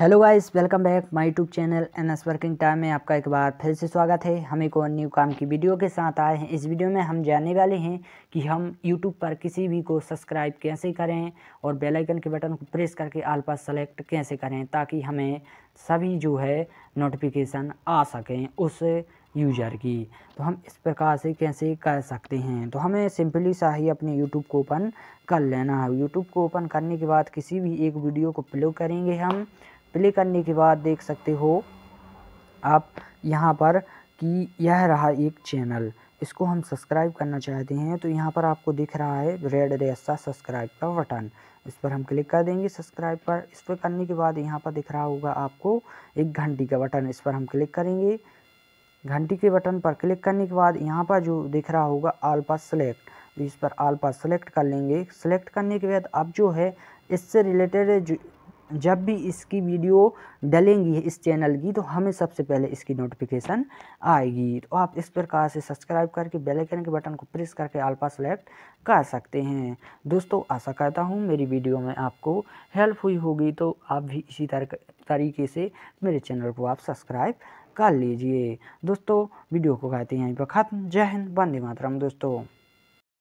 hello guys welcome back my YouTube channel N S working time में आपका एक बार फिर से स्वागत है हम एक और न्यू काम की वीडियो के साथ आए हैं इस वीडियो में हम जानने वाले हैं कि हम यूट्यूब पर किसी भी को सब्सक्राइब कैसे करें और बेल आइकन के बटन को प्रेस करके आल पास सेलेक्ट कैसे करें ताकि हमें सभी जो है नोटिफिकेशन आ सकें उस यूजर की तो हम इस प्रकार से कैसे कर सकते हैं तो हमें सिंपली सा ही अपने यूट्यूब को ओपन कर लेना है यूट्यूब को ओपन करने के बाद किसी भी एक वीडियो को प्ले करेंगे हम प्ले करने के बाद देख सकते हो आप यहाँ पर कि यह रहा एक चैनल इसको हम सब्सक्राइब करना चाहते हैं तो यहाँ पर आपको दिख रहा है रेड रेसा सब्सक्राइब का बटन इस पर हम क्लिक कर देंगे सब्सक्राइब पर इस पर करने के बाद यहाँ पर दिख रहा होगा आपको एक घंटी का बटन इस पर हम क्लिक करेंगे घंटी के बटन पर क्लिक करने के बाद यहाँ पर जो दिख रहा होगा आल पर सेलेक्ट तो इस पर आल पर सेलेक्ट कर लेंगे सेलेक्ट करने के बाद अब जो है इससे रिलेटेड जो जब भी इसकी वीडियो डलेंगी इस चैनल की तो हमें सबसे पहले इसकी नोटिफिकेशन आएगी तो आप इस प्रकार से सब्सक्राइब करके बेल आइकन के बटन को प्रेस करके आलपा सेलेक्ट कर सकते हैं दोस्तों आशा करता हूँ मेरी वीडियो में आपको हेल्प हुई होगी तो आप भी इसी तरीके से मेरे चैनल को आप सब्सक्राइब कर लीजिए दोस्तों वीडियो को कहते हैं यहीं पर ख़त्म जय हिंद वंदे मातरम दोस्तों